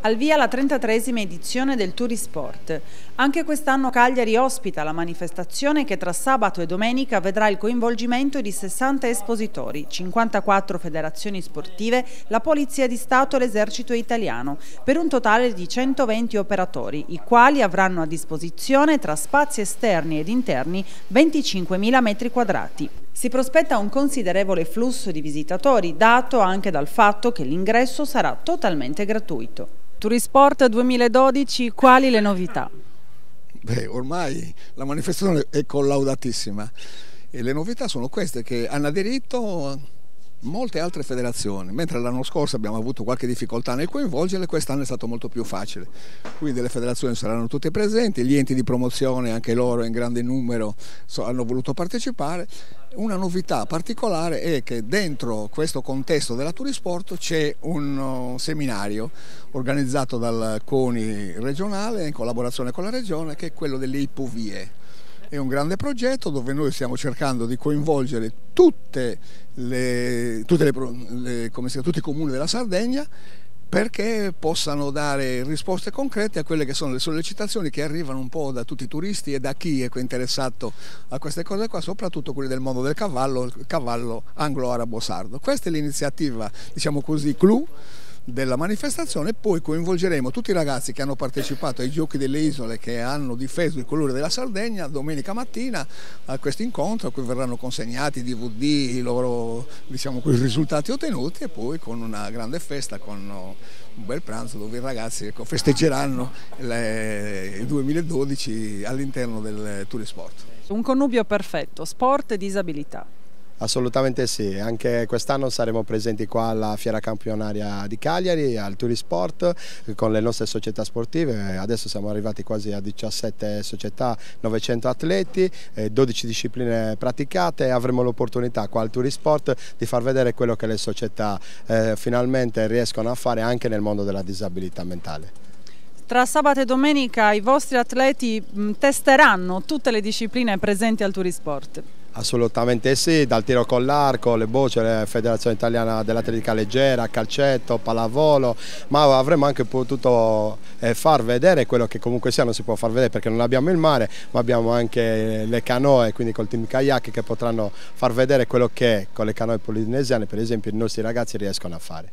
Al via la 33esima edizione del Turisport. Anche quest'anno Cagliari ospita la manifestazione che tra sabato e domenica vedrà il coinvolgimento di 60 espositori, 54 federazioni sportive, la Polizia di Stato e l'Esercito italiano, per un totale di 120 operatori, i quali avranno a disposizione tra spazi esterni ed interni 25.000 metri quadrati. Si prospetta un considerevole flusso di visitatori, dato anche dal fatto che l'ingresso sarà totalmente gratuito. Turisport 2012, quali le novità? Beh, ormai la manifestazione è collaudatissima e le novità sono queste che hanno aderito molte altre federazioni, mentre l'anno scorso abbiamo avuto qualche difficoltà nel coinvolgerle, quest'anno è stato molto più facile. Quindi le federazioni saranno tutte presenti, gli enti di promozione anche loro in grande numero hanno voluto partecipare. Una novità particolare è che dentro questo contesto della Turisport c'è un oh, seminario organizzato dal CONI regionale in collaborazione con la regione che è quello delle ipovie è un grande progetto dove noi stiamo cercando di coinvolgere tutte le, tutte le, le, chiama, tutti i comuni della Sardegna perché possano dare risposte concrete a quelle che sono le sollecitazioni che arrivano un po' da tutti i turisti e da chi è interessato a queste cose qua, soprattutto quelli del mondo del cavallo, il cavallo anglo-arabo-sardo. Questa è l'iniziativa, diciamo così, clou della manifestazione poi coinvolgeremo tutti i ragazzi che hanno partecipato ai giochi delle isole che hanno difeso il colore della Sardegna domenica mattina a questo incontro a cui verranno consegnati i DVD, i loro diciamo, risultati ottenuti e poi con una grande festa, con un bel pranzo dove i ragazzi ecco, festeggeranno le, il 2012 all'interno del Turisport. Un connubio perfetto, sport e disabilità. Assolutamente sì, anche quest'anno saremo presenti qua alla Fiera Campionaria di Cagliari, al Turisport, con le nostre società sportive, adesso siamo arrivati quasi a 17 società, 900 atleti, 12 eh, discipline praticate e avremo l'opportunità qua al Turisport di far vedere quello che le società eh, finalmente riescono a fare anche nel mondo della disabilità mentale. Tra sabato e domenica i vostri atleti testeranno tutte le discipline presenti al Turisport. Assolutamente sì, dal tiro con l'arco, le bocce, Federazione Italiana dell'Atletica Leggera, calcetto, pallavolo, ma avremmo anche potuto eh, far vedere quello che comunque sia non si può far vedere perché non abbiamo il mare, ma abbiamo anche le canoe, quindi col team kayak che potranno far vedere quello che con le canoe polinesiane per esempio i nostri ragazzi riescono a fare.